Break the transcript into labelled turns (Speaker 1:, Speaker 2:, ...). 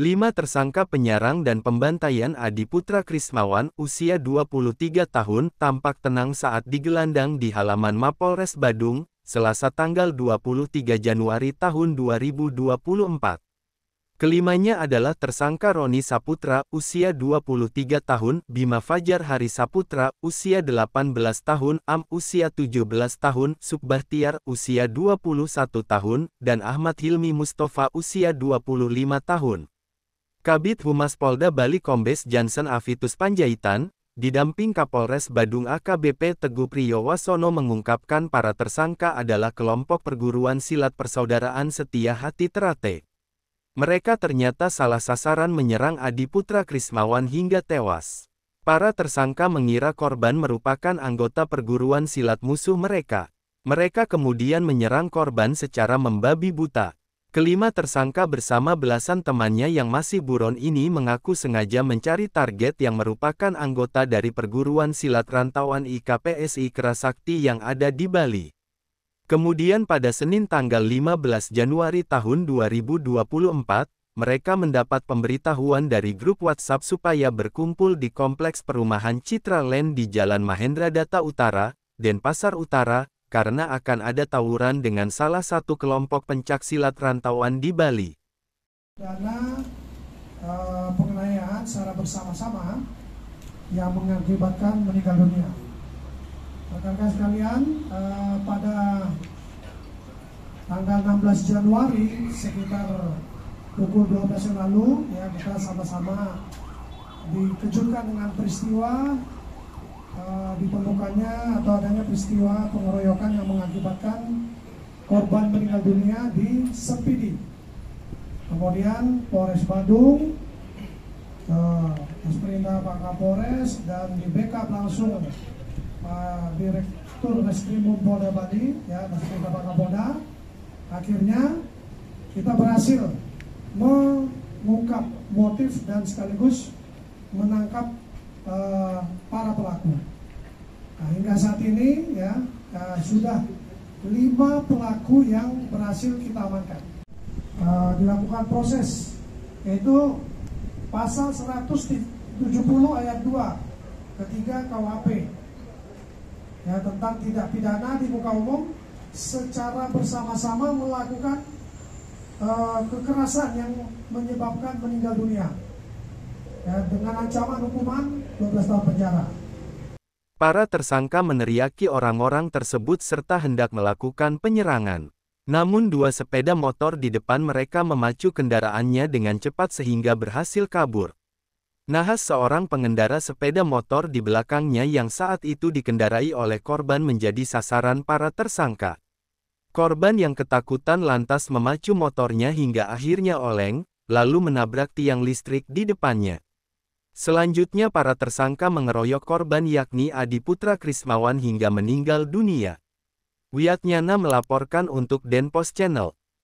Speaker 1: Lima tersangka penyarang dan pembantaian Adi Putra Krismawan, usia 23 tahun, tampak tenang saat digelandang di halaman Mapolres Badung, Selasa tanggal 23 Januari tahun 2024. Kelimanya adalah tersangka Roni Saputra, usia 23 tahun, Bima Fajar Hari Saputra, usia 18 tahun, Am, usia 17 tahun, Subbahtiar, usia 21 tahun, dan Ahmad Hilmi Mustafa, usia 25 tahun. Kabit Humas Polda Bali Kombes Jansen Avitus Panjaitan, didamping Kapolres Badung AKBP Teguh Priyowasono mengungkapkan para tersangka adalah kelompok perguruan silat persaudaraan setia hati terate. Mereka ternyata salah sasaran menyerang Adi Putra Krismawan hingga tewas. Para tersangka mengira korban merupakan anggota perguruan silat musuh mereka. Mereka kemudian menyerang korban secara membabi buta. Kelima tersangka bersama belasan temannya yang masih buron ini mengaku sengaja mencari target yang merupakan anggota dari perguruan silat rantauan IKPSI Kerasakti yang ada di Bali. Kemudian pada Senin tanggal 15 Januari tahun 2024, mereka mendapat pemberitahuan dari grup WhatsApp supaya berkumpul di kompleks perumahan Citra Land di Jalan Mahendra Data Utara, Denpasar Utara, karena akan ada tawuran dengan salah satu kelompok pencaksilat rantauan di Bali.
Speaker 2: Karena uh, pengenayaan secara bersama-sama yang mengakibatkan meninggal dunia. Rekan-rekan sekalian, uh, pada tanggal 16 Januari sekitar pukul 12 yang lalu, ya kita sama-sama dikejutkan dengan peristiwa ditemukannya atau adanya peristiwa pengeroyokan yang mengakibatkan korban meninggal dunia di Sepidi. Kemudian Polres Bandung, eh, perintah Pak Kapolres dan di backup langsung Pak Direktur Reskrimum Polda Bali, ya, atas perintah Pak Kapolda. Akhirnya kita berhasil mengungkap motif dan sekaligus menangkap eh, para pelaku. Nah, hingga saat ini ya uh, sudah lima pelaku yang berhasil kita amankan. Uh, dilakukan proses yaitu pasal 170 ayat 2 ketiga KUHP ya tentang tidak pidana di muka umum secara bersama-sama melakukan uh, kekerasan yang menyebabkan meninggal dunia ya, dengan ancaman hukuman 12 tahun penjara.
Speaker 1: Para tersangka meneriaki orang-orang tersebut serta hendak melakukan penyerangan. Namun dua sepeda motor di depan mereka memacu kendaraannya dengan cepat sehingga berhasil kabur. Nahas seorang pengendara sepeda motor di belakangnya yang saat itu dikendarai oleh korban menjadi sasaran para tersangka. Korban yang ketakutan lantas memacu motornya hingga akhirnya oleng, lalu menabrak tiang listrik di depannya. Selanjutnya para tersangka mengeroyok korban yakni Adi Putra Krismawan hingga meninggal dunia. Wiatnyana melaporkan untuk Denpos Channel.